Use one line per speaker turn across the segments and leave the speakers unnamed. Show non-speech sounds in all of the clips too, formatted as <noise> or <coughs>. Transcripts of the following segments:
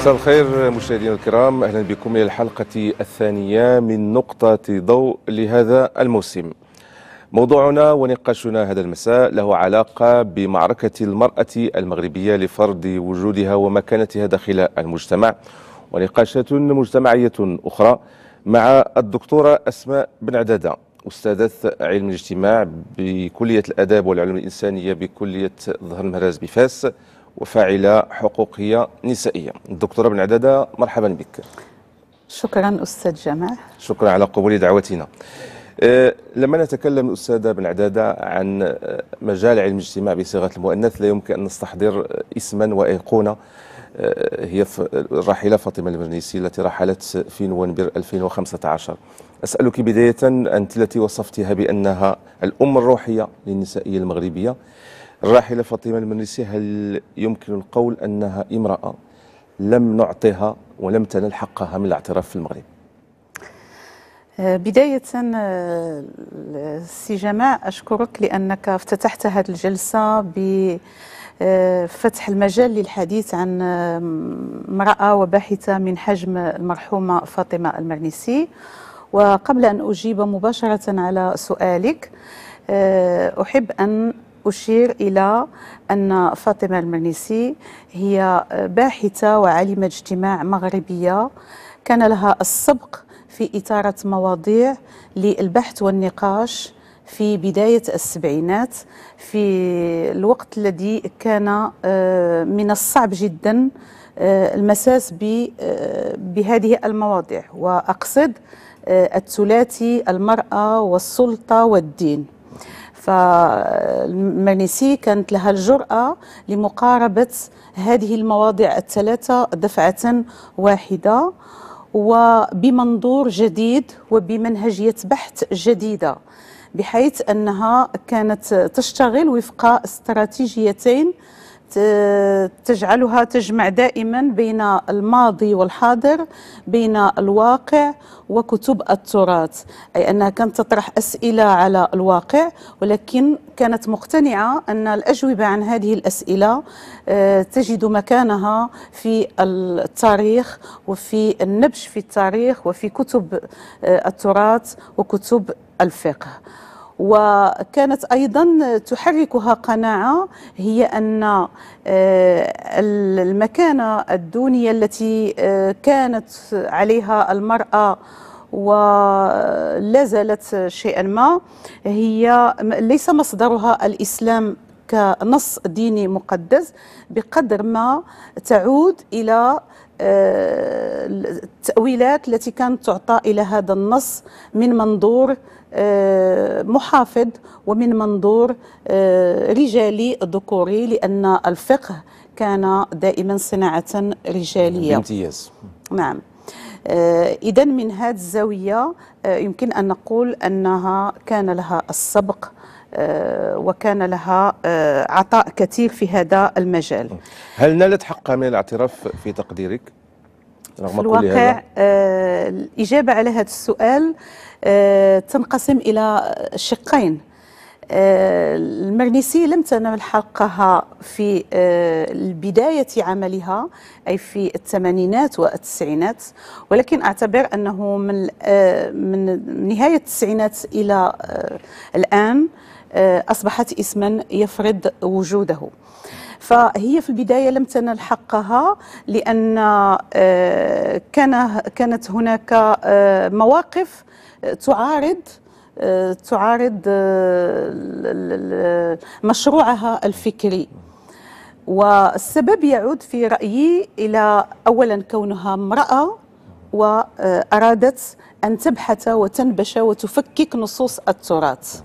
مساء الخير مشاهدينا الكرام اهلا بكم الى الحلقه الثانيه من نقطه ضوء لهذا الموسم. موضوعنا ونقاشنا هذا المساء له علاقه بمعركه المراه المغربيه لفرض وجودها ومكانتها داخل المجتمع ونقاشات مجتمعيه اخرى مع الدكتوره اسماء بن عداده استاذه علم الاجتماع بكليه الاداب والعلوم الانسانيه بكليه ظهر المهراز بفاس وفاعلة حقوقية نسائية الدكتورة بن عدادة مرحبا بك
شكرا أستاذ جمع
شكرا على قبول دعوتنا أه، لما نتكلم الاستاذه بن عدادة عن أه، مجال علم الاجتماع بصيغة المؤنث لا يمكن أن نستحضر اسما وأيقونة أه، هي الراحلة فاطمة المرنيسي التي رحلت في نوفمبر 2015 أسألك بداية أنت التي وصفتها بأنها الأم الروحية للنسائية المغربية الراحلة فاطمة المنيسي هل يمكن القول أنها امرأة لم نعطيها ولم تنل حقها من الاعتراف في المغرب
آه، بداية آه، سي جماع أشكرك لأنك افتتحت هذه الجلسة بفتح آه، المجال للحديث عن امرأة وباحثة من حجم المرحومة فاطمة المرنيسي وقبل أن أجيب مباشرة على سؤالك أحب أن أشير إلى أن فاطمة المرنيسي هي باحثة وعالمة اجتماع مغربية كان لها السبق في إثارة مواضيع للبحث والنقاش في بداية السبعينات في الوقت الذي كان آه، من الصعب جدا آه، المساس آه، بهذه المواضيع وأقصد الثلاثي المرأة والسلطة والدين فالمرنيسي كانت لها الجرأة لمقاربة هذه المواضيع الثلاثة دفعة واحدة وبمنظور جديد وبمنهجية بحث جديدة بحيث أنها كانت تشتغل وفق استراتيجيتين تجعلها تجمع دائما بين الماضي والحاضر بين الواقع وكتب التراث أي أنها كانت تطرح أسئلة على الواقع ولكن كانت مقتنعة أن الأجوبة عن هذه الأسئلة آه، تجد مكانها في التاريخ وفي النبش في التاريخ وفي كتب آه، التراث وكتب الفقه وكانت أيضا تحركها قناعة هي أن آه، المكانة الدونية التي آه، كانت عليها المرأة ولا زالت شيئا ما هي ليس مصدرها الإسلام كنص ديني مقدس بقدر ما تعود إلى آه، التأويلات التي كانت تعطى إلى هذا النص من منظور آه، محافظ ومن منظور آه، رجالي ذكوري لأن الفقه كان دائما صناعة رجالية بامتياز نعم آه، إذا من هذه الزاوية يمكن أن نقول أنها كان لها السبق وكان لها عطاء كثير في هذا المجال
هل نالت حقها من الاعتراف في تقديرك؟ رغم في الواقع
آه الإجابة على هذا السؤال آه تنقسم إلى شقين آه المرنسي لم تنال حقها في آه، بداية عملها أي في الثمانينات والتسعينات ولكن أعتبر أنه من, آه، من نهاية التسعينات إلى آه، الآن أصبحت اسما يفرض وجوده فهي في البداية لم تنل حقها لأن آه، كان كانت هناك آه، مواقف آه، تعارض تعارض مشروعها الفكري والسبب يعود في رأيي إلى أولا كونها امرأة وأرادت أن تبحث وتنبش وتفكك نصوص التراث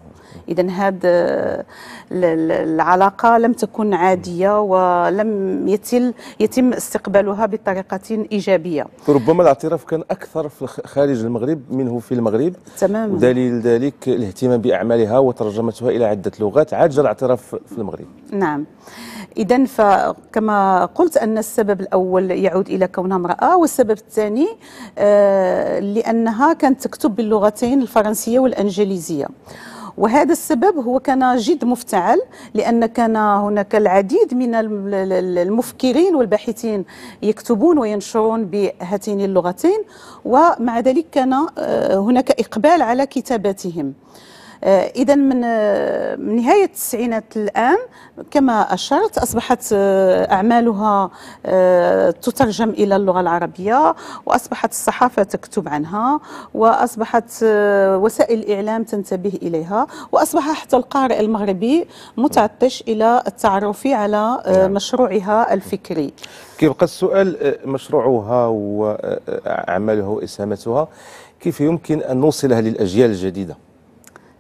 اذا هذه آه، العلاقه لم تكن عاديه ولم يتل يتم استقبالها بطريقه ايجابيه
ربما الاعتراف كان اكثر في خارج المغرب منه في المغرب تماما دليل ذلك الاهتمام باعمالها وترجمتها الى عده لغات عاج الاعتراف في المغرب
نعم اذا فكما قلت ان السبب الاول يعود الى كونها امراه والسبب الثاني آه لانها كانت تكتب باللغتين الفرنسيه والانجليزيه وهذا السبب هو كان جد مفتعل لأن كان هناك العديد من المفكرين والباحثين يكتبون وينشرون بهاتين اللغتين ومع ذلك كان آه، هناك إقبال على كتاباتهم آه، اذا آه، من نهايه التسعينات الان كما اشرت اصبحت آه، اعمالها تترجم الى اللغه العربيه واصبحت الصحافه تكتب عنها واصبحت وسائل الاعلام تنتبه اليها واصبح حتى القارئ المغربي متعطش الى التعرف على نعم. مشروعها الفكري
كيبقى السؤال مشروعها واعماله اسهاماتها كيف يمكن ان نوصلها للاجيال الجديده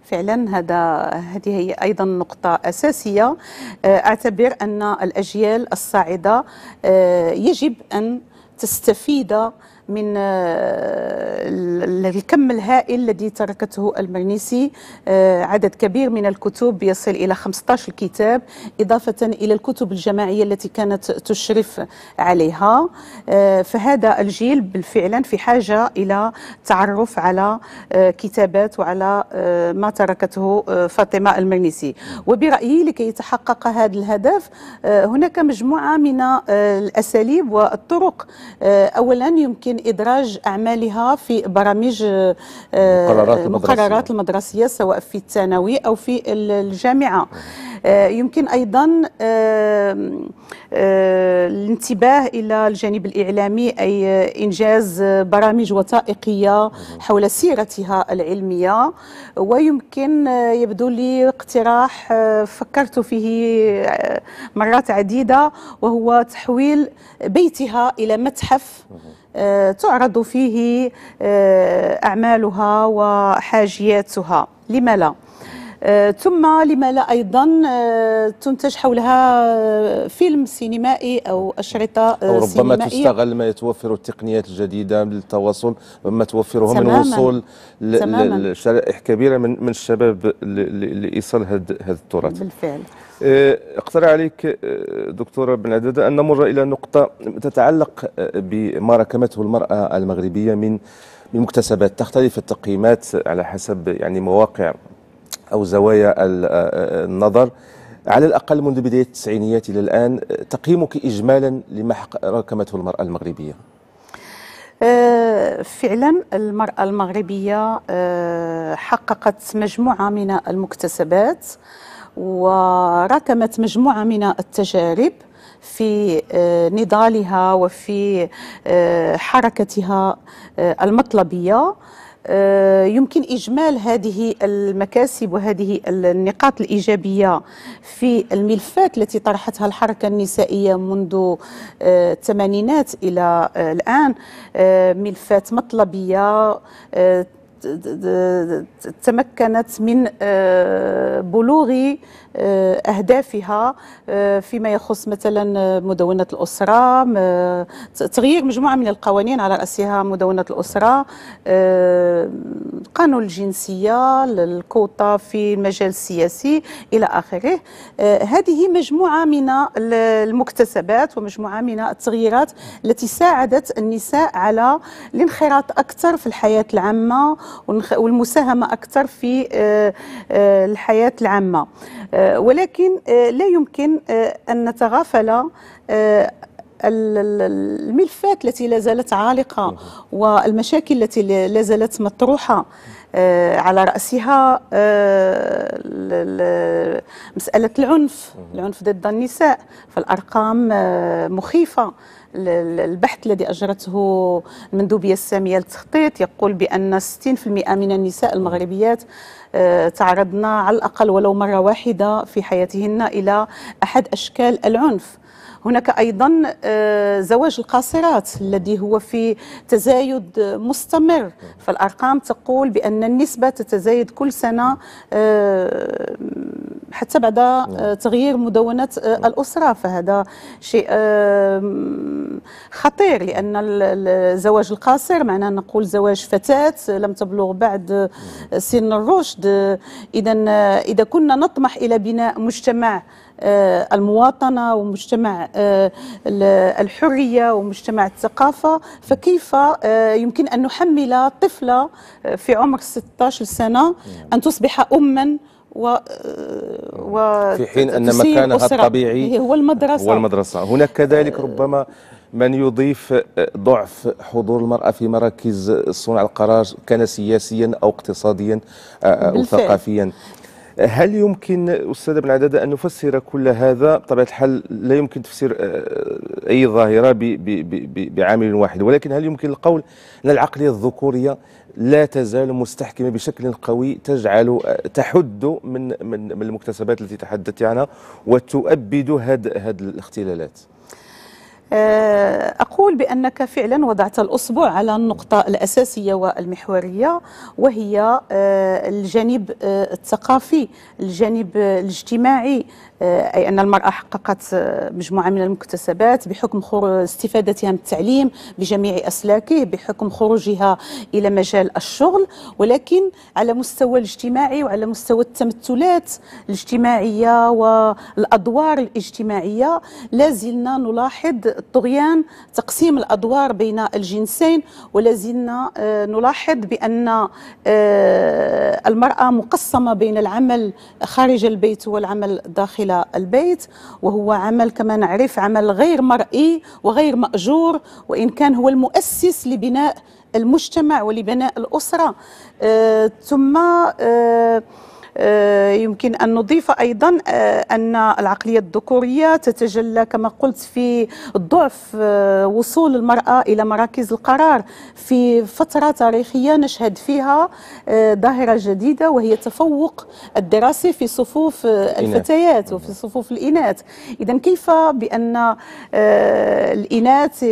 فعلا هذا هذه هي ايضا نقطه اساسيه آه، اعتبر ان الاجيال الصاعده آه، يجب ان تستفيد من آه، الكم الهائل الذي تركته المرنيسي آه، عدد كبير من الكتب يصل إلى 15 كتاب إضافة إلى الكتب الجماعية التي كانت تشرف عليها آه، فهذا الجيل بالفعل في حاجة إلى تعرف على كتابات وعلى ما تركته فاطمة المرنيسي وبرأيي لكي يتحقق هذا الهدف هناك مجموعة من الأساليب والطرق أولا يمكن من إدراج أعمالها في برامج المقررات آه، المدرسية. المدرسية سواء في الثانوي أو في الجامعة آه، يمكن ايضا آه، الانتباه الى الجانب الاعلامي اي انجاز برامج وثائقيه حول سيرتها العلميه ويمكن آه، يبدو لي اقتراح فكرت فيه مرات عديده وهو تحويل بيتها الى متحف تعرض فيه اعمالها وحاجياتها لما لا آه، ثم لما لا أيضا آه، تنتج حولها آه، فيلم سينمائي أو أشرطة أو ربما سينمائية.
تستغل ما يتوفر التقنيات الجديدة للتواصل وما توفره من وصول لشرائح كبيرة من, من الشباب لإيصال هذا التراث بالفعل اقترح عليك دكتورة بن عدادة أن نمر إلى نقطة تتعلق بما ركمته المرأة المغربية من من مكتسبات تختلف التقييمات على حسب يعني مواقع أو زوايا النظر على الأقل منذ بداية التسعينيات إلى الآن تقييمك إجمالا لما راكمته المرأة المغربية
أه، فعلا المرأة المغربية أه، حققت مجموعة من المكتسبات وراكمت مجموعة من التجارب في أه، نضالها وفي حركتها المطلبية آه، يمكن إجمال هذه المكاسب وهذه النقاط الإيجابية في الملفات التي طرحتها الحركة النسائية منذ آه، الثمانينات إلى آه، الآن ملفات مطلبية تمكنت من بلوغ آه، اهدافها آه، فيما يخص مثلا مدونه الاسره تغيير مجموعه من القوانين على راسها مدونه الاسره آه، قانون الجنسيه الكوطه في المجال السياسي الى اخره هذه مجموعه من المكتسبات ومجموعه من التغييرات التي ساعدت النساء على الانخراط اكثر في الحياه العامه والمساهمه اكثر في الحياه العامه آه، ولكن آه، لا يمكن آه، أن نتغافل الملفات التي لا زالت عالقة والمشاكل التي لا زالت مطروحة على رأسها مسألة العنف العنف ضد النساء فالأرقام مخيفة البحث الذي أجرته المندوبية السامية للتخطيط يقول بأن 60% من النساء المغربيات آه، تعرضن على الأقل ولو مرة واحدة في حياتهن إلى أحد أشكال العنف هناك أيضا آه، زواج القاصرات الذي هو في تزايد مستمر فالأرقام تقول بأن النسبة تتزايد كل سنة آه، حتى بعد آه، تغيير مدونة الأسرة فهذا شيء خطير لأن الزواج القاصر معنا نقول زواج فتاة لم تبلغ بعد سن الرشد إذا إذا كنا نطمح إلى بناء مجتمع آه، المواطنه ومجتمع آه، الحريه ومجتمع الثقافه فكيف آه، يمكن ان نحمل طفله في عمر 16 سنه نعم. ان تصبح اما و, و... في حين ان مكانها الطبيعي هو المدرسه هو
المدرسه هناك كذلك ربما من يضيف ضعف حضور المرأة في مراكز صنع القرار كان سياسيا أو اقتصاديا أو ثقافيا هل يمكن أستاذ بن عدادة أن نفسر كل هذا بطبيعة الحال لا يمكن تفسير آه، أي ظاهرة بعامل واحد ولكن هل يمكن القول أن العقلية الذكورية لا تزال مستحكمة بشكل قوي تجعل آه، تحد من من المكتسبات التي تحدثت عنها وتؤبد هذه الاختلالات
آه، أقول بأنك فعلا وضعت الأصبع على النقطة الأساسية والمحورية وهي آه، الجانب آه، الثقافي الجانب الاجتماعي أي أن المرأة حققت مجموعة من المكتسبات بحكم استفادتها من التعليم بجميع أسلاكه بحكم خروجها إلى مجال الشغل ولكن على مستوى الاجتماعي وعلى مستوى التمثلات الاجتماعية والأدوار الاجتماعية لازلنا نلاحظ الطغيان تقسيم الادوار بين الجنسين ولا زلنا آه، نلاحظ بان آه، المراه مقسمه بين العمل خارج البيت والعمل داخل البيت وهو عمل كما نعرف عمل غير مرئي وغير ماجور وان كان هو المؤسس لبناء المجتمع ولبناء الاسره آه، ثم آه، يمكن أن نضيف أيضا آه، أن العقلية الذكورية تتجلى كما قلت في ضعف آه، وصول المرأة إلى مراكز القرار في فترة تاريخية نشهد فيها ظاهرة جديدة وهي التفوق الدراسي في صفوف الفتيات وفي صفوف الإناث إذا كيف بأن الإناث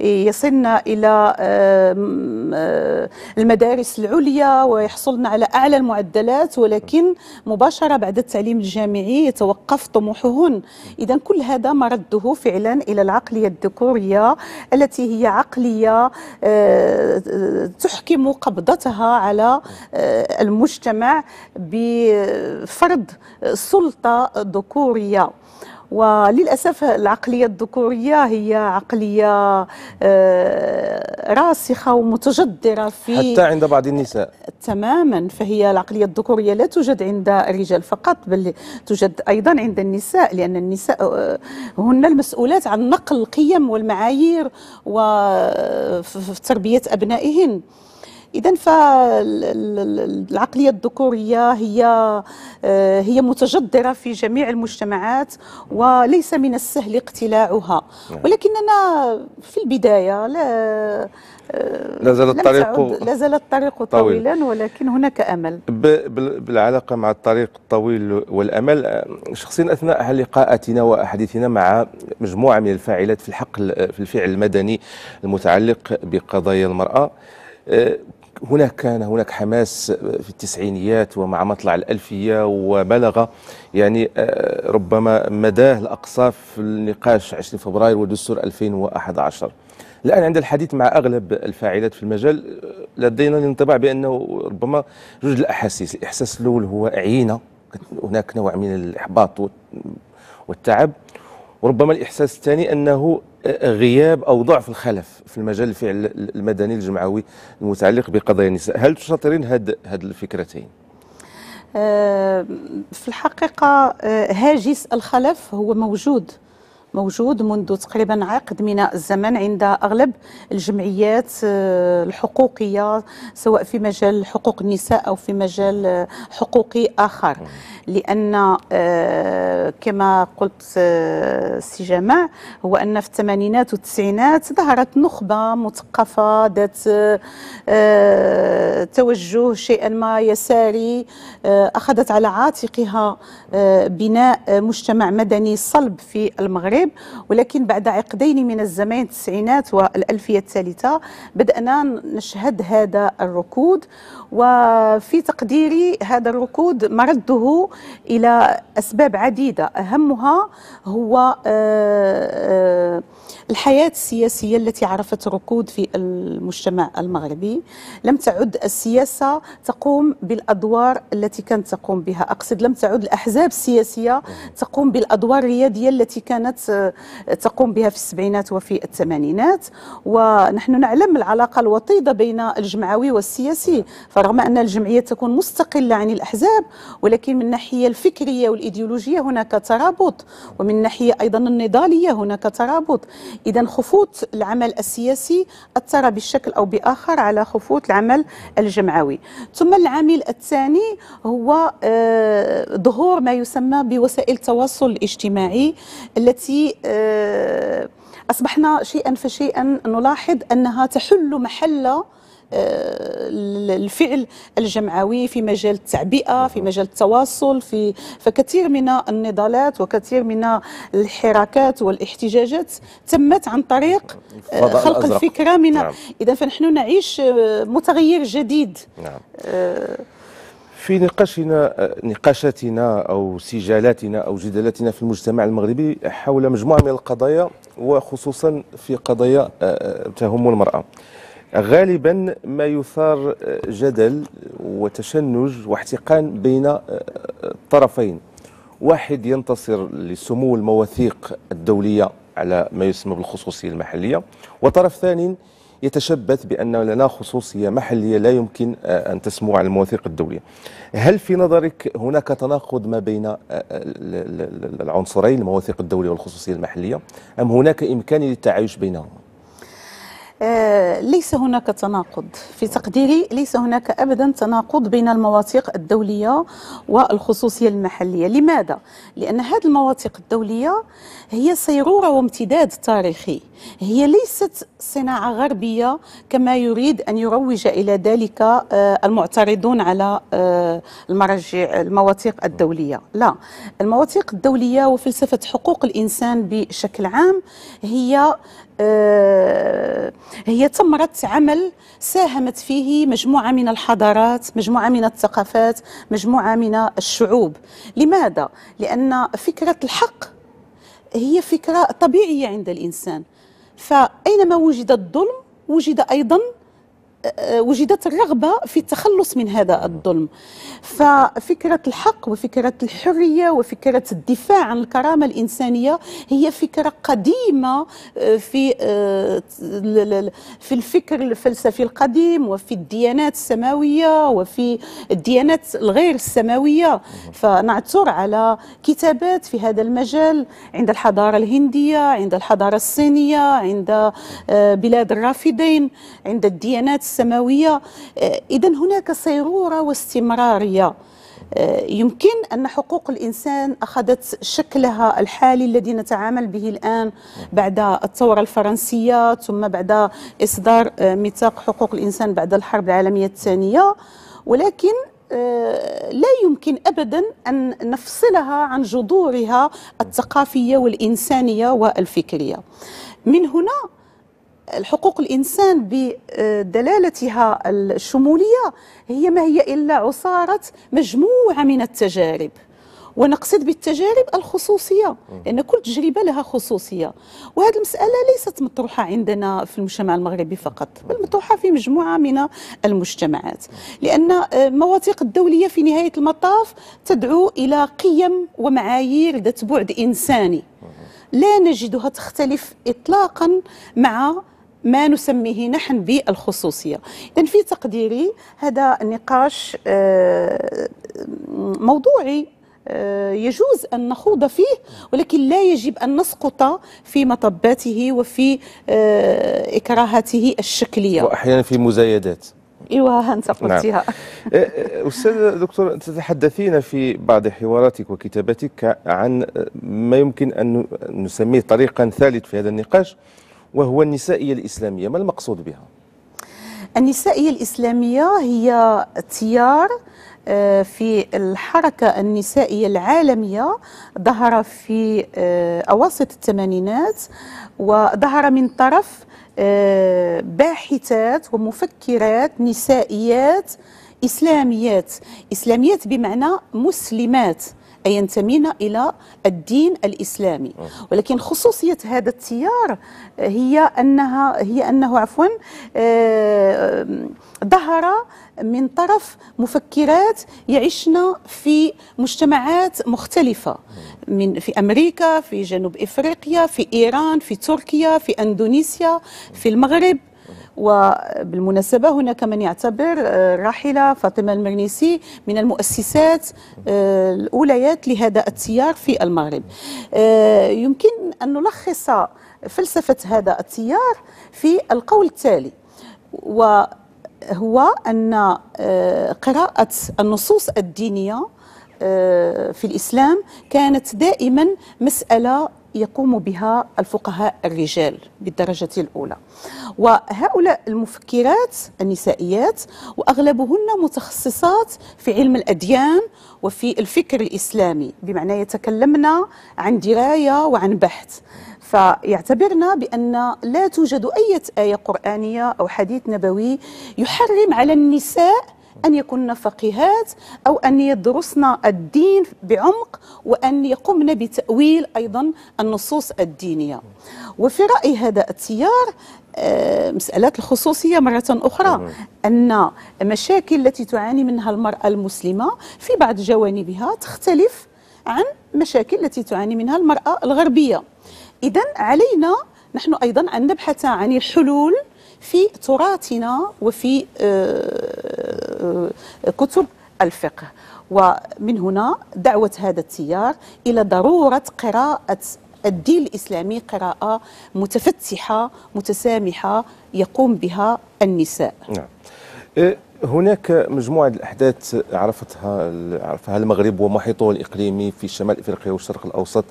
يصلن إلى المدارس العليا ويحصلن على أعلى المعدلات الجامعات ولكن مباشرة بعد التعليم الجامعي يتوقف طموحهن إذا كل هذا مرده فعلا إلى العقلية الذكورية التي هي عقلية آه، تحكم قبضتها على آه، المجتمع بفرض سلطة ذكورية وللأسف العقلية الذكورية هي عقلية آه، راسخة ومتجدره في حتى عند
بعض النساء
تماما فهي العقلية الذكورية لا توجد عند الرجال فقط بل توجد أيضا عند النساء لأن النساء آه، هن المسؤولات عن نقل القيم والمعايير وتربيه آه، أبنائهن اذا فالعقليه الذكوريه هي آه، هي متجذره في جميع المجتمعات وليس من السهل اقتلاعها نعم. ولكننا في البدايه لا آه، لازال الطريق لازال الطريق طويلا ولكن هناك امل
بالعلاقه مع الطريق الطويل والامل آه، شخصيا اثناء لقاءاتنا واحاديثنا مع مجموعه من الفاعلات في الحق في الفعل المدني المتعلق بقضايا المراه هناك كان هناك حماس في التسعينيات ومع مطلع الألفية وبلغ يعني آه، ربما مداه الأقصى في النقاش 20 فبراير ودستور 2011 الآن عند الحديث مع أغلب الفاعلات في المجال آه، لدينا الانطباع بأنه ربما جوج الأحاسيس الإحساس الأول هو عينة هناك نوع من الإحباط والتعب وربما الإحساس الثاني أنه غياب او ضعف الخلف في المجال الفعل المدني الجمعوي المتعلق بقضايا النساء هل تشاطرين هاد هاد الفكرتين
آه، في الحقيقه آه، هاجس الخلف هو موجود موجود منذ تقريبا عقد من الزمن عند اغلب الجمعيات آه، الحقوقيه سواء في مجال حقوق النساء او في مجال آه، حقوقي اخر لان آه، كما قلت سي جماع هو ان في الثمانينات والتسعينات ظهرت نخبه مثقفه ذات توجه شيئا ما يساري اخذت على عاتقها بناء مجتمع مدني صلب في المغرب المغرب ولكن بعد عقدين من الزمان التسعينات والألفية الثالثة بدأنا نشهد هذا الركود وفي تقديري هذا الركود مرده إلى أسباب عديدة أهمها هو آه، آه، الحياة السياسية التي عرفت ركود في المجتمع المغربي لم تعد السياسة تقوم بالأدوار التي كانت تقوم بها أقصد لم تعد الأحزاب السياسية تقوم بالأدوار الريادية التي كانت آه، تقوم بها في السبعينات وفي الثمانينات ونحن نعلم العلاقة الوطيدة بين الجمعوي والسياسي فرغم أن الجمعية تكون مستقلة عن الأحزاب ولكن من الناحية الفكرية والإيديولوجية هناك ترابط ومن الناحية أيضا النضالية هناك ترابط إذا خفوت العمل السياسي أثر بالشكل أو بآخر على خفوت العمل الجمعوي ثم العامل الثاني هو آه، ظهور ما يسمى بوسائل التواصل الاجتماعي التي آه، أصبحنا شيئا فشيئا نلاحظ أنها تحل محل آه، الفعل الجمعوي في مجال التعبئه نعم. في مجال التواصل في فكثير من النضالات وكثير من الحراكات والاحتجاجات تمت عن طريق آه، خلق الأزرق. الفكره من نعم. اذا فنحن نعيش متغير جديد نعم.
في نقاشنا نقاشاتنا او سجالاتنا او جدالاتنا في المجتمع المغربي حول مجموعه من القضايا وخصوصا في قضايا آه، آه، تهم المراه غالبا ما يثار آه، جدل وتشنج واحتقان بين الطرفين واحد ينتصر لسمو المواثيق الدوليه على ما يسمى بالخصوصيه المحليه وطرف ثاني يتشبث بأن لنا خصوصية محلية لا يمكن آه، أن تسمو على المواثيق الدولية هل في نظرك هناك تناقض ما بين آه، آه، العنصرين المواثيق الدولية والخصوصية المحلية أم هناك إمكان للتعايش بينهما
آه، ليس هناك تناقض في تقديري ليس هناك ابدا تناقض بين المواثيق الدوليه والخصوصيه المحليه لماذا لان هذه المواثيق الدوليه هي صيروره وامتداد تاريخي هي ليست صناعه غربيه كما يريد ان يروج الى ذلك آه، المعترضون على آه، المراجع المواثيق الدوليه لا المواثيق الدوليه وفلسفه حقوق الانسان بشكل عام هي آه، هي ثمرة عمل ساهمت فيه مجموعة من الحضارات مجموعة من الثقافات مجموعة من الشعوب لماذا؟ لأن فكرة الحق هي فكرة طبيعية عند الإنسان فأينما وجد الظلم وجد أيضا وجدت الرغبة في التخلص من هذا الظلم ففكرة الحق وفكرة الحرية وفكرة الدفاع عن الكرامة الإنسانية هي فكرة قديمة آه، في آه، في الفكر الفلسفي القديم وفي الديانات السماوية وفي الديانات الغير السماوية فنعثر على كتابات في هذا المجال عند الحضارة الهندية عند الحضارة الصينية عند آه، بلاد الرافدين عند الديانات السماوية آه، إذا هناك صيرورة واستمرارية آه، يمكن أن حقوق الإنسان أخذت شكلها الحالي الذي نتعامل به الآن بعد الثورة الفرنسية ثم بعد إصدار آه، ميثاق حقوق الإنسان بعد الحرب العالمية الثانية ولكن لا يمكن ابدا ان نفصلها عن جذورها الثقافيه والانسانيه والفكريه. من هنا الحقوق الإنسان بدلالتها الشمولية هي ما هي إلا عصارة مجموعة من التجارب ونقصد بالتجارب الخصوصية لأن كل تجربة لها خصوصية وهذه المسألة ليست مطروحة عندنا في المجتمع المغربي فقط بل مطروحة في مجموعة من المجتمعات لأن المواثيق الدولية في نهاية المطاف تدعو إلى قيم ومعايير ذات بعد إنساني لا نجدها تختلف إطلاقا مع ما نسميه نحن بالخصوصية إذن في تقديري هذا نقاش آه، موضوعي آه، يجوز أن نخوض فيه ولكن لا يجب أن نسقط في مطباته وفي آه، إكراهاته الشكلية
وأحيانا في مزايدات
ايوه انت نعم. قلتيها
نعم. استاذه دكتور تتحدثين في بعض حواراتك وكتاباتك عن ما يمكن ان نسميه طريقا ثالث في هذا النقاش وهو النسائية الإسلامية ما المقصود بها؟
النسائية الإسلامية هي تيار آه، في الحركة النسائية العالمية ظهر في آه، أواسط الثمانينات وظهر من طرف آه، باحثات ومفكرات نسائيات إسلاميات إسلاميات بمعنى مسلمات أن ينتمين إلى الدين الإسلامي آه. ولكن خصوصية هذا التيار هي أنها هي أنه عفوا آه، ظهر من طرف مفكرات يعيشن في مجتمعات مختلفة آه. من في أمريكا في جنوب إفريقيا في إيران في تركيا في أندونيسيا في المغرب وبالمناسبة هناك من يعتبر آه، الراحلة فاطمة المرنيسي من المؤسسات آه، الأوليات لهذا التيار في المغرب آه، يمكن أن نلخص فلسفة هذا التيار في القول التالي وهو أن قراءة النصوص الدينية في الإسلام كانت دائما مسألة يقوم بها الفقهاء الرجال بالدرجة الأولى وهؤلاء المفكرات النسائيات وأغلبهن متخصصات في علم الأديان وفي الفكر الإسلامي بمعنى يتكلمنا عن دراية وعن بحث فيعتبرنا بأن لا توجد أي آية قرآنية أو حديث نبوي يحرم على النساء أن يكون فقيهات أو أن يدرسن الدين بعمق وأن يقمن بتأويل أيضا النصوص الدينية وفي رأي هذا التيار آه، مسألة الخصوصية مرة أخرى نعم. أن المشاكل التي تعاني منها المرأة المسلمة في بعض جوانبها تختلف عن مشاكل التي تعاني منها المرأة الغربية إذا علينا نحن أيضا أن نبحث عن الحلول في تراثنا وفي آه، آه، كتب الفقه ومن هنا دعوة هذا التيار إلى ضرورة قراءة الدين الإسلامي قراءة متفتحة متسامحة يقوم بها النساء
نعم. إيه، هناك مجموعة الأحداث عرفتها عرفها المغرب ومحيطه الإقليمي في شمال إفريقيا والشرق الأوسط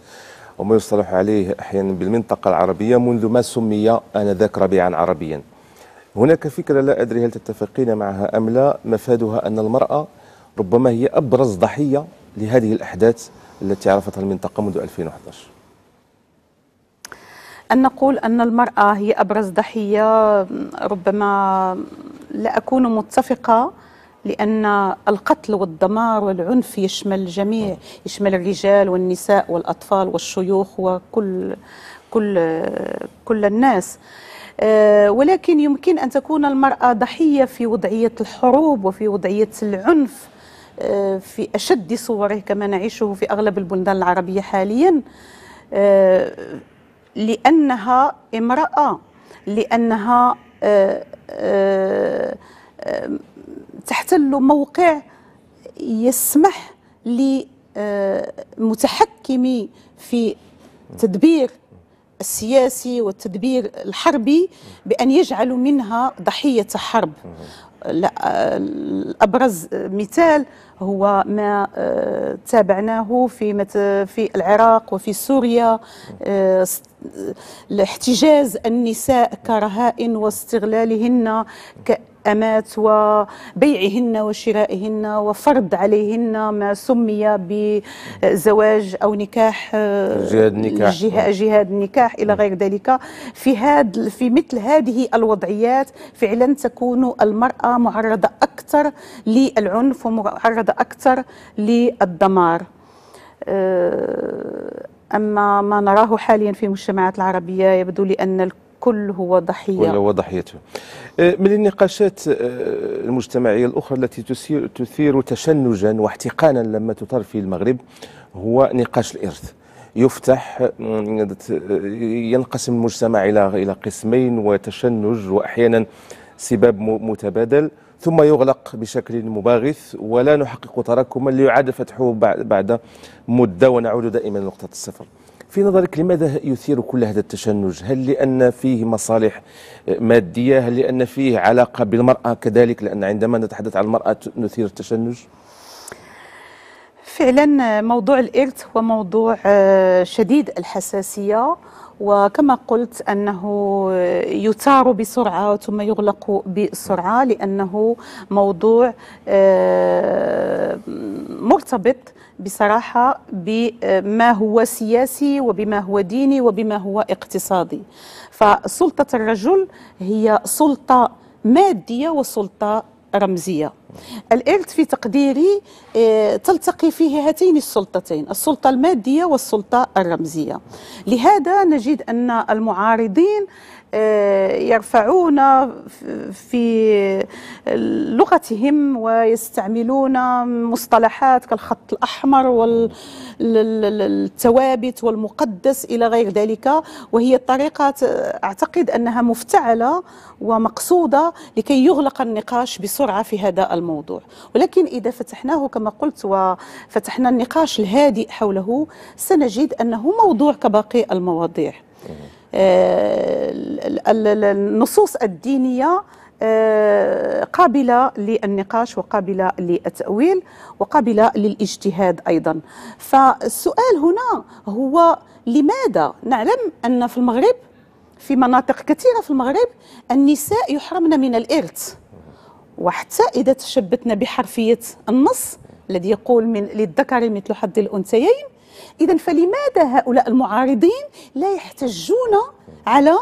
وما يصطلح عليه أحيانا بالمنطقة العربية منذ ما سمي آنذاك ربيعا عربيا هناك فكرة لا أدري هل تتفقين معها أم لا مفادها أن المرأة ربما هي أبرز ضحية لهذه الأحداث التي عرفتها المنطقة منذ 2011
أن نقول أن المرأة هي أبرز ضحية ربما لا أكون متفقة لأن القتل والدمار والعنف يشمل الجميع يشمل الرجال والنساء والأطفال والشيوخ وكل كل كل الناس آه، ولكن يمكن أن تكون المرأة ضحية في وضعية الحروب وفي وضعية العنف آه، في أشد صوره كما نعيشه في أغلب البلدان العربية حاليا آه، لأنها امرأة لأنها تحتل موقع يسمح لمتحكمي في تدبير السياسي والتدبير الحربي بأن يجعلوا منها ضحية حرب الأبرز مثال هو ما آه، تابعناه في في العراق وفي سوريا آه، الاحتجاز النساء كرهائن واستغلالهن أمات وبيعهن وشرائهن وفرض عليهن ما سمي بزواج أو نكاح جهاد النكاح جهاد النكاح إلى غير ذلك في هاد في مثل هذه الوضعيات فعلا تكون المرأة معرضة أكثر للعنف ومعرضة أكثر للدمار آه، أما ما نراه حاليا في المجتمعات العربية يبدو لي أن الكل هو ضحية ولا
هو ضحيته آه، من النقاشات آه، المجتمعية الأخرى التي تثير تشنجا واحتقانا لما تثار في المغرب هو نقاش الإرث يفتح آه، ينقسم المجتمع إلى إلى قسمين وتشنج وأحيانا سباب متبادل ثم يغلق بشكل مباغث ولا نحقق تراكما ليعاد فتحه بعد مدة ونعود دائما لنقطة الصفر في نظرك لماذا يثير كل هذا التشنج هل لأن فيه مصالح مادية هل لأن فيه علاقة بالمرأة كذلك لأن عندما نتحدث عن المرأة نثير التشنج
فعلا موضوع الإرث هو موضوع آه، شديد الحساسية وكما قلت أنه يثار بسرعة ثم يغلق بسرعة لأنه موضوع آه، مرتبط بصراحة بما هو سياسي وبما هو ديني وبما هو اقتصادي فسلطة الرجل هي سلطة مادية وسلطة رمزية الإرث في تقديري آه، تلتقي فيه هاتين السلطتين السلطة المادية والسلطة الرمزية لهذا نجد أن المعارضين آه، يرفعون في لغتهم ويستعملون مصطلحات كالخط الأحمر والثوابت والمقدس إلى غير ذلك وهي طريقة أعتقد أنها مفتعلة ومقصودة لكي يغلق النقاش بسرعة في هذا الموضوع ولكن إذا فتحناه كما قلت وفتحنا النقاش الهادئ حوله سنجد أنه موضوع كباقي المواضيع آه، النصوص الدينيه آه، قابلة للنقاش وقابلة للتأويل وقابلة للاجتهاد أيضا فالسؤال هنا هو لماذا نعلم أن في المغرب في مناطق كثيرة في المغرب النساء يحرمن من الإرث وحتى إذا تشبتنا بحرفية النص الذي يقول من للذكر مثل حظ الأنثيين إذا فلماذا هؤلاء المعارضين لا يحتجون على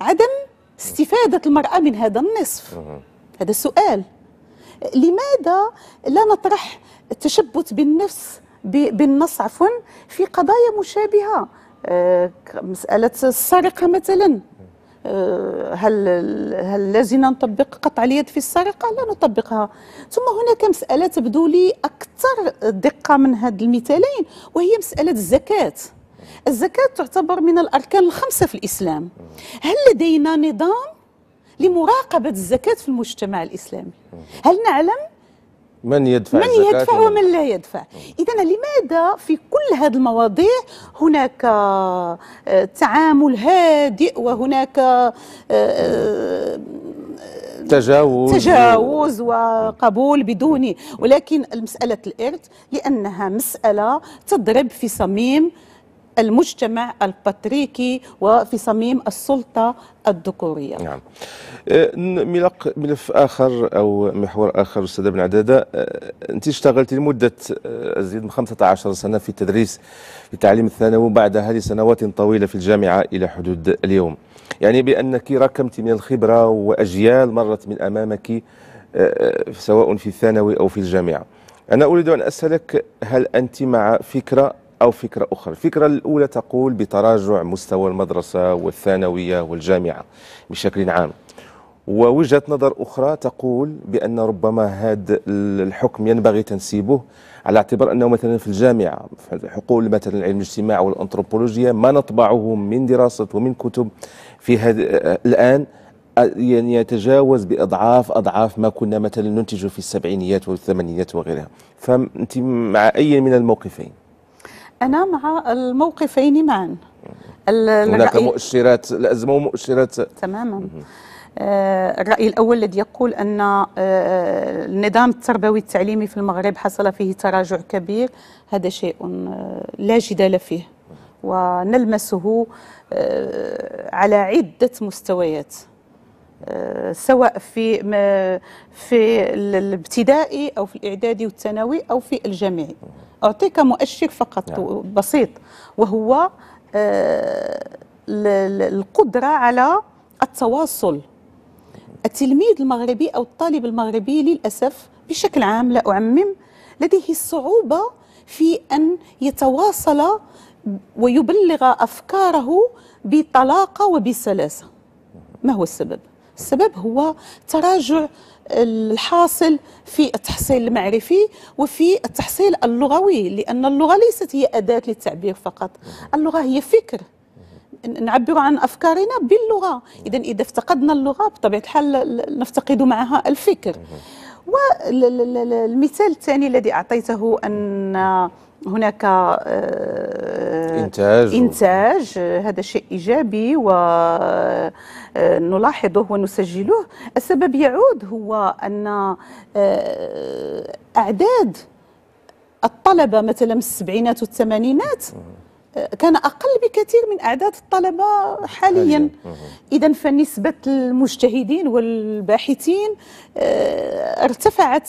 عدم استفادة المرأة من هذا النصف هذا السؤال لماذا لا نطرح التشبث بالنفس بالنص عفوا في قضايا مشابهة آه، مسألة السرقة مثلا آه، هل هل لازم نطبق قطع اليد في السرقه؟ لا نطبقها. ثم هناك مساله تبدو لي اكثر دقه من هذ المثالين وهي مساله الزكاه. الزكاه تعتبر من الاركان الخمسه في الاسلام. هل لدينا نظام لمراقبه الزكاه في المجتمع الاسلامي؟ هل نعلم
من يدفع من يدفع ومن
لا يدفع إذا لماذا في كل هذه المواضيع هناك آه، تعامل هادئ وهناك آه، آه،
تجاوز تجاوز
وقبول بدون ولكن مسألة الإرث لأنها مسألة تضرب في صميم المجتمع الباتريكي وفي صميم السلطة الذكورية نعم
آه، ملف آخر أو محور آخر أستاذ بن عدادة آه، أنت اشتغلت لمدة آه، أزيد من 15 سنة في التدريس في التعليم الثانوي وبعدها لسنوات طويلة في الجامعة إلى حدود اليوم يعني بأنك ركمت من الخبرة وأجيال مرت من أمامك سواء في الثانوي أو في الجامعة أنا أريد أن أسألك هل أنت مع فكرة أو فكرة أخرى الفكرة الأولى تقول بتراجع مستوى المدرسة والثانوية والجامعة بشكل عام ووجهة نظر أخرى تقول بأن ربما هذا الحكم ينبغي تنسيبه على اعتبار أنه مثلا في الجامعة في حقول مثلا علم الاجتماع والأنثروبولوجيا ما نطبعه من دراسة ومن كتب في هذا الآن يعني يتجاوز بأضعاف أضعاف ما كنا مثلا ننتجه في السبعينيات والثمانينيات وغيرها فأنت مع أي من الموقفين
أنا مع الموقفين معا هناك
مؤشرات الأزمة ومؤشرات تماما
آه، الرأي الأول الذي يقول أن آه، النظام التربوي التعليمي في المغرب حصل فيه تراجع كبير هذا شيء آه، لا جدال فيه ونلمسه على عدة مستويات آه، سواء في في الابتدائي او في الاعدادي والثانوي او في الجامعي اعطيك مؤشر فقط نعم. بسيط وهو آه، القدره على التواصل التلميذ المغربي او الطالب المغربي للاسف بشكل عام لا اعمم لديه الصعوبه في ان يتواصل ويبلغ افكاره بطلاقه وبسلاسه ما هو السبب السبب هو تراجع الحاصل في التحصيل المعرفي وفي التحصيل اللغوي لأن اللغة ليست هي أداة للتعبير فقط اللغة هي فكر نعبر عن أفكارنا باللغة إذا إذا افتقدنا اللغة بطبيعة الحال نفتقد معها الفكر والمثال الثاني الذي أعطيته أن هناك آه، إنتاج, إنتاج هذا شيء إيجابي ونلاحظه آه، ونسجله السبب يعود هو أن آه، أعداد الطلبة مثلا من السبعينات والثمانينات كان أقل بكثير من أعداد الطلبة حاليا إذا فنسبة المجتهدين والباحثين ارتفعت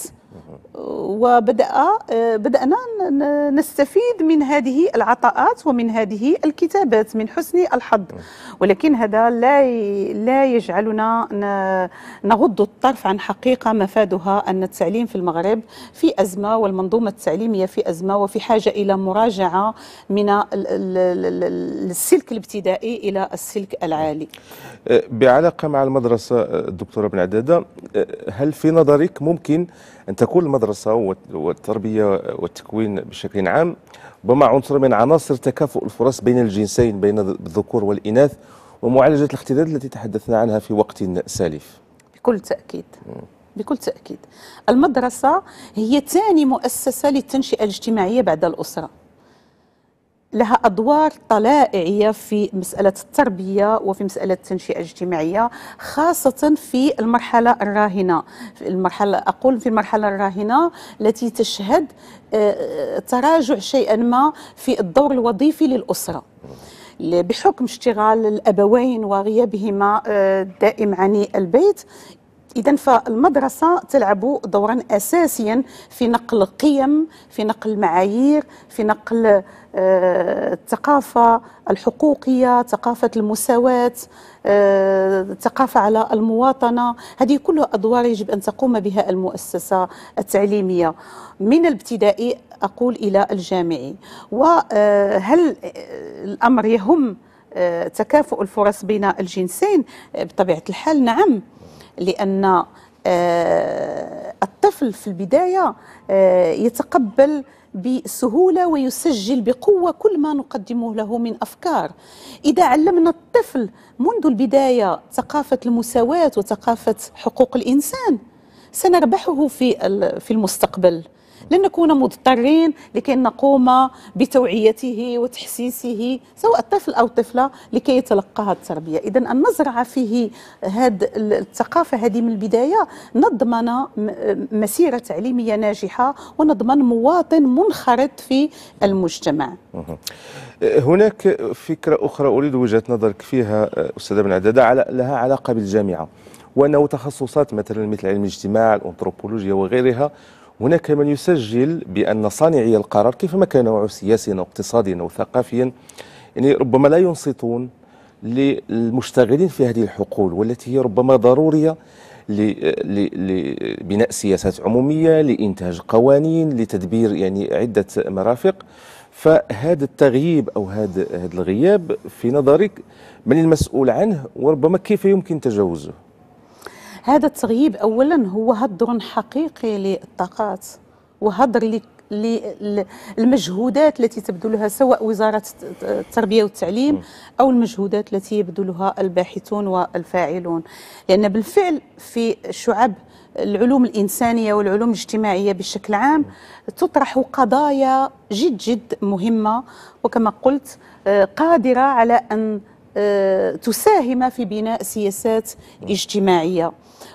وبدأ آه، بدأنا نستفيد من هذه العطاءات ومن هذه الكتابات من حسن الحظ ولكن هذا لا لا يجعلنا نغض الطرف عن حقيقة مفادها أن التعليم في المغرب في أزمة والمنظومة التعليمية في أزمة وفي حاجة إلى مراجعة من السلك الابتدائي إلى السلك العالي
أه، بعلاقة مع المدرسة الدكتورة أه، بن عدادة هل في نظرك ممكن أن تكون المدرسة والتربية والتكوين بشكل عام ربما عنصر من عناصر تكافؤ الفرص بين الجنسين بين الذكور والإناث ومعالجة الاختلال التي تحدثنا عنها في وقت سالف
بكل تأكيد بكل تأكيد المدرسة هي ثاني مؤسسة للتنشئة الاجتماعية بعد الأسرة لها أدوار طلائعية في مسألة التربية وفي مسألة التنشئة الاجتماعية خاصة في المرحلة الراهنة في المرحلة أقول في المرحلة الراهنة التي تشهد آه، تراجع شيئا ما في الدور الوظيفي للأسرة بحكم اشتغال الابوين وغيابهما الدائم آه، عن البيت اذا فالمدرسه تلعب دورا اساسيا في نقل القيم في نقل المعايير في نقل آه، الثقافه الحقوقيه ثقافه المساواه الثقافه آه، على المواطنه هذه كلها ادوار يجب ان تقوم بها المؤسسه التعليميه من الابتدائي اقول الى الجامعي وهل آه، الامر يهم تكافؤ الفرص بين الجنسين بطبيعه الحال نعم لان آه، الطفل في البدايه آه، يتقبل بسهوله ويسجل بقوه كل ما نقدمه له من افكار اذا علمنا الطفل منذ البدايه ثقافه المساواه وثقافه حقوق الانسان سنربحه في في المستقبل لن نكون مضطرين لكي نقوم بتوعيته وتحسيسه سواء الطفل أو الطفلة لكي يتلقاها التربية إذا أن نزرع فيه هذه الثقافة هذه من البداية نضمن مسيرة تعليمية ناجحة ونضمن مواطن منخرط في المجتمع
هناك فكرة أخرى أريد وجهة نظرك فيها أستاذة بن عدادة لها علاقة بالجامعة وأنه تخصصات مثلا مثل علم الاجتماع الأنثروبولوجيا وغيرها هناك من يسجل بأن صانعي القرار كيفما كان نوعه سياسيا أو اقتصاديا أو ثقافيا يعني ربما لا ينصتون للمشتغلين في هذه الحقول والتي هي ربما ضرورية لبناء سياسات عمومية لإنتاج قوانين لتدبير يعني عدة مرافق فهذا التغييب أو هذا الغياب في نظرك من المسؤول عنه وربما كيف يمكن تجاوزه
هذا التغييب اولا هو هدر حقيقي للطاقات وهدر للمجهودات التي تبذلها سواء وزاره التربيه والتعليم او المجهودات التي يبذلها الباحثون والفاعلون لان بالفعل في شعب العلوم الإنسانية والعلوم الاجتماعية بشكل عام تطرح قضايا جد جد مهمة وكما قلت آه، قادرة على أن آه، تساهم في بناء سياسات اجتماعية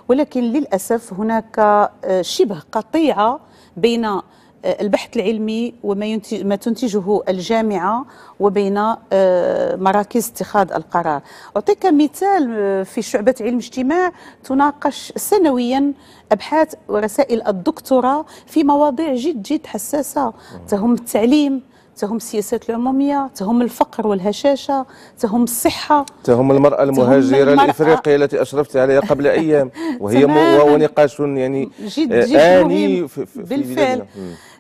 ولكن للأسف هناك آه، شبه قطيعة بين آه، البحث العلمي وما ينتج ما تنتجه الجامعة وبين آه، مراكز اتخاذ القرار أعطيك مثال في شعبة علم اجتماع تناقش سنويا أبحاث ورسائل الدكتوراه في مواضيع جد جد حساسة تهم التعليم تهم السياسات العموميه تهم الفقر والهشاشه تهم الصحه
تهم المراه المهاجره المرأة <laughs> الافريقيه التي اشرفت عليها قبل ايام
وهي وهو
نقاش يعني جد جد آه، آني في بالفعل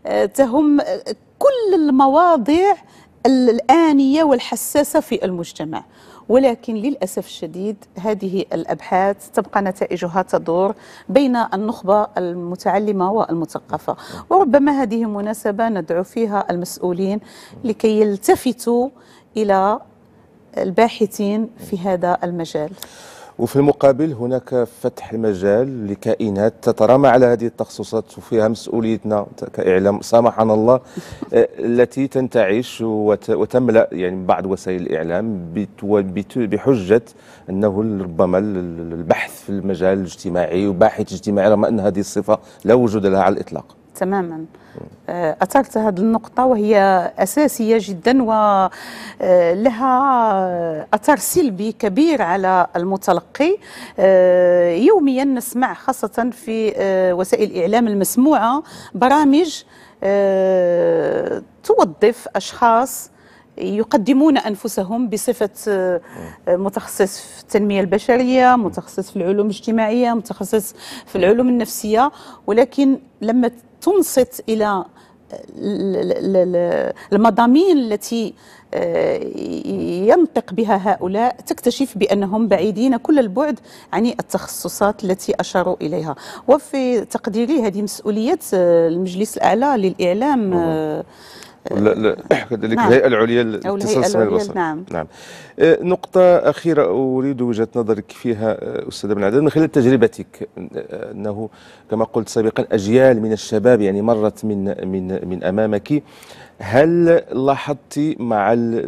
آه، تهم آه، كل المواضيع الآنية والحساسة في المجتمع ولكن للأسف الشديد هذه الأبحاث تبقى نتائجها تدور بين النخبة المتعلمة والمثقفة وربما هذه مناسبة ندعو فيها المسؤولين لكي يلتفتوا إلى الباحثين في هذا المجال
وفي المقابل هناك فتح المجال لكائنات تترامى على هذه التخصصات وفيها مسؤوليتنا كإعلام سامحنا الله آه، التي تنتعش وتملأ يعني بعض وسائل الإعلام بحجة أنه ربما البحث في المجال الاجتماعي وباحث اجتماعي رغم أن هذه الصفة لا وجود لها على الإطلاق
تماما أثرت آه، هذه النقطة وهي أساسية جدا ولها آه، أثر سلبي كبير على المتلقي آه، يوميا نسمع خاصة في وسائل الإعلام المسموعة برامج توظف أشخاص يقدمون انفسهم بصفه متخصص في التنميه البشريه، متخصص في العلوم الاجتماعيه، متخصص في العلوم النفسيه، ولكن لما تنصت الى آه، المضامين التي آه، ينطق بها هؤلاء تكتشف بأنهم بعيدين كل البعد عن التخصصات التي أشاروا إليها وفي تقديري هذه مسؤولية آه، المجلس الأعلى للإعلام نعم.
<coughs> كذلك نعم. الهيئه العليا للتصنيع البصري نعم نعم آه، نقطه اخيره اريد وجهه نظرك فيها آه، استاذ بن عدن من خلال تجربتك آه، انه كما قلت سابقا اجيال من الشباب يعني مرت من من من امامك هل لاحظت مع يعني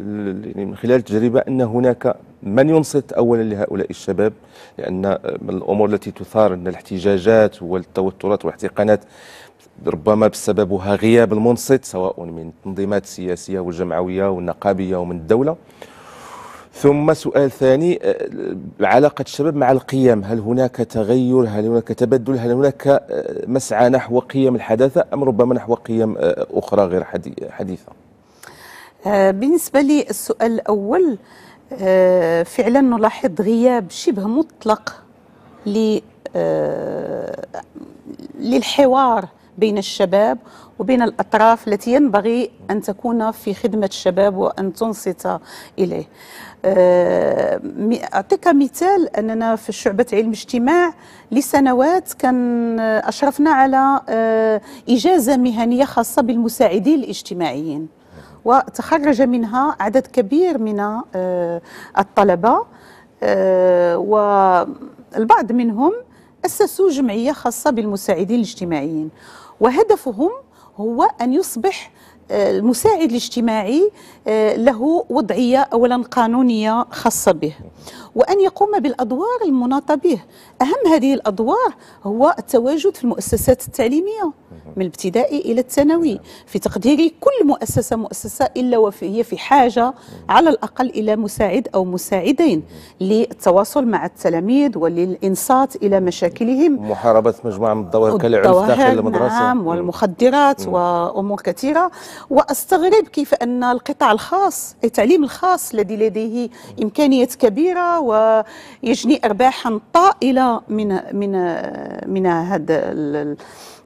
من خلال التجربه ان هناك من ينصت اولا لهؤلاء الشباب لان من الامور التي تثار ان الاحتجاجات والتوترات والاحتقانات ربما بسببها غياب المنصت سواء من التنظيمات السياسية والجمعوية والنقابية ومن الدولة ثم سؤال ثاني آه، علاقة الشباب مع القيم هل هناك تغير هل هناك تبدل هل هناك آه، مسعى نحو قيم الحداثة أم ربما نحو قيم آه، أخرى غير حديثة
بالنسبة لي السؤال الأول فعلا نلاحظ غياب شبه مطلق للحوار بين الشباب وبين الأطراف التي ينبغي أن تكون في خدمة الشباب وأن تنصت إليه آه، أعطيك مثال أننا في شعبة علم اجتماع لسنوات كان أشرفنا على آه، إجازة مهنية خاصة بالمساعدين الاجتماعيين وتخرج منها عدد كبير من آه، الطلبة والبعض منهم أسسوا جمعية خاصة بالمساعدين الاجتماعيين وهدفهم هو أن يصبح آه، المساعد الاجتماعي آه، له وضعية أولا قانونية خاصة به وأن يقوم بالأدوار المناطة به أهم هذه الأدوار هو التواجد في المؤسسات التعليمية من الابتدائي إلى الثانوي في تقديري كل مؤسسة مؤسسة إلا وهي في حاجة على الأقل إلى مساعد أو مساعدين للتواصل مع التلاميذ وللإنصات إلى مشاكلهم
محاربة مجموعة من الظواهر كالعنف داخل المدرسة نعم
والمخدرات وأمور كثيرة وأستغرب كيف أن القطاع الخاص التعليم الخاص الذي لديه إمكانيات كبيرة ويجني أرباحا طائلة من من من هذا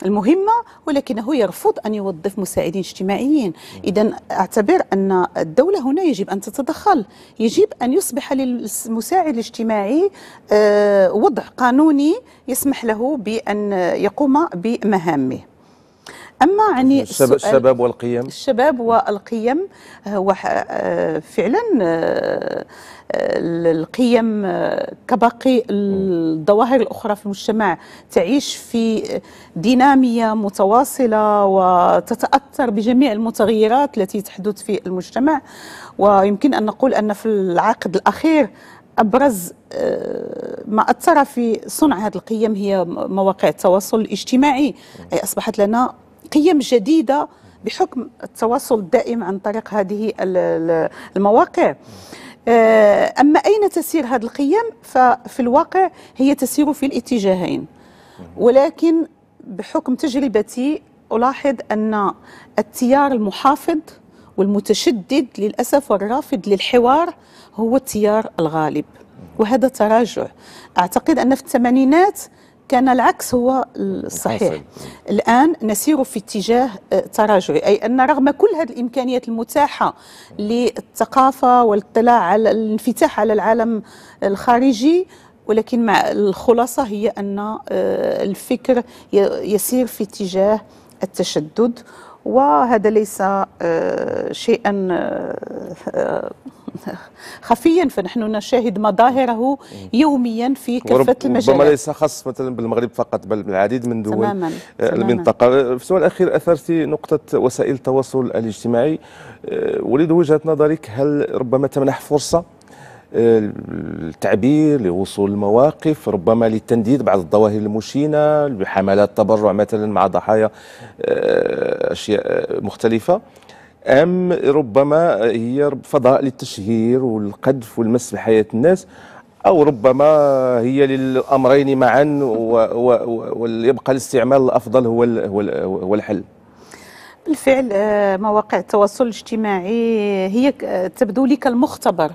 المهمة ولكنه يرفض أن يوظف مساعدين اجتماعيين إذا أعتبر أن الدولة هنا يجب أن تتدخل يجب أن يصبح للمساعد الاجتماعي آه، وضع قانوني يسمح له بأن يقوم بمهامه أما يعني الشباب والقيم الشباب والقيم هو آه، فعلا آه، آه، القيم كباقي الظواهر الأخرى في المجتمع تعيش في دينامية متواصلة وتتأثر بجميع المتغيرات التي تحدث في المجتمع ويمكن أن نقول أن في العقد الأخير ابرز ما اثر في صنع هذه القيم هي مواقع التواصل الاجتماعي اي اصبحت لنا قيم جديده بحكم التواصل الدائم عن طريق هذه المواقع آه، أما أين تسير هذه القيم ففي الواقع هي تسير في الاتجاهين ولكن بحكم تجربتي ألاحظ أن التيار المحافظ والمتشدد للأسف والرافض للحوار هو التيار الغالب وهذا تراجع أعتقد أن في الثمانينات كان العكس هو الصحيح الآن نسير في اتجاه آه، تراجعي أي أن رغم كل هذه الإمكانيات المتاحة للثقافة والاطلاع على الانفتاح على العالم الخارجي ولكن مع الخلاصة هي أن آه، الفكر يسير في اتجاه التشدد وهذا ليس آه، شيئا خفيا فنحن نشاهد مظاهره يوميا في كافه المجالات ربما ليس
خاص مثلا بالمغرب فقط بل بالعديد من دول تماماً. آه، المنطقه تماماً. آه، في السؤال الاخير اثرت نقطه وسائل التواصل الاجتماعي آه، اريد وجهه نظرك هل ربما تمنح فرصه التعبير لوصول المواقف ربما للتنديد بعض الظواهر المشينه بحملات تبرع مثلا مع ضحايا اشياء مختلفه أم ربما هي فضاء للتشهير والقذف والمس بحياة الناس أو ربما هي للأمرين معا ويبقى الاستعمال الأفضل هو هو الحل
بالفعل آه، مواقع التواصل الاجتماعي هي تبدو لي كالمختبر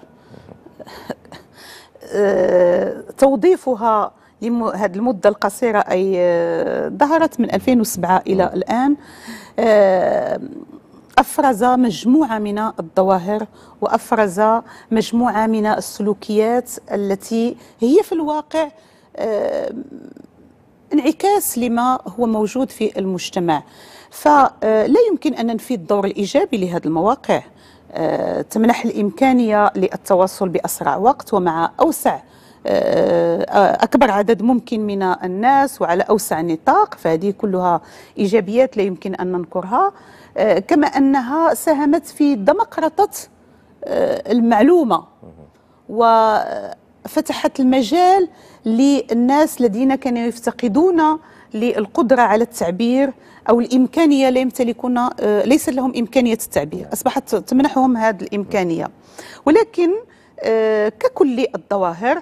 آه، توظيفها هذه المدة القصيرة أي آه، ظهرت من 2007 إلى الآن افرز مجموعه من الظواهر وافرز مجموعه من السلوكيات التي هي في الواقع آه، انعكاس لما هو موجود في المجتمع فلا آه، يمكن ان ننفي الدور الايجابي لهذه المواقع آه، تمنح الامكانيه للتواصل باسرع وقت ومع اوسع اكبر عدد ممكن من الناس وعلى اوسع نطاق فهذه كلها ايجابيات لا يمكن ان ننكرها آه، كما أنها ساهمت في دمقرطة آه، المعلومة وفتحت المجال للناس الذين كانوا يفتقدون للقدرة على التعبير أو الإمكانية لا يمتلكون آه، ليس لهم إمكانية التعبير نعم. أصبحت تمنحهم هذه الإمكانية ولكن ككل الظواهر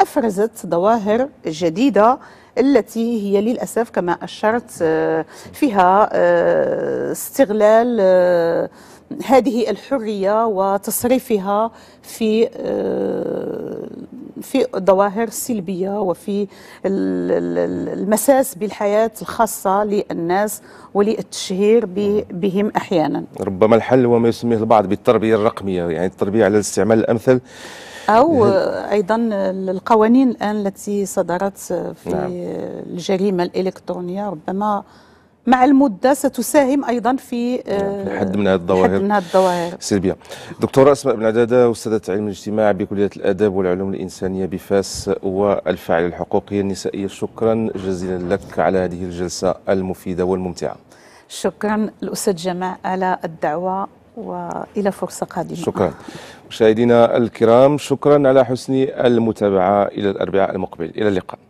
أفرزت ظواهر جديدة التي هي للأسف كما أشرت آه، فيها آه، استغلال آه، هذه الحرية وتصريفها في في ظواهر سلبية وفي المساس بالحياة الخاصة للناس وللتشهير بهم أحيانا
ربما الحل هو ما يسميه البعض بالتربية الرقمية يعني التربية على الاستعمال الأمثل
أو أيضا القوانين الآن التي صدرت في نعم. الجريمة الإلكترونية ربما مع المدة ستساهم أيضا في نعم، الحد آه، من هذه الظواهر من هذه الظواهر
سلبية دكتورة أسماء بن عدادة أستاذة علم الاجتماع بكلية الآداب والعلوم الإنسانية بفاس والفاعل الحقوقية النسائية شكرا جزيلا لك على هذه الجلسة المفيدة والممتعة
شكرا الأستاذ جماع على الدعوة والى فرصه قادمه شكرا
مشاهدينا الكرام شكرا على حسن المتابعه الى الاربعاء المقبل الى اللقاء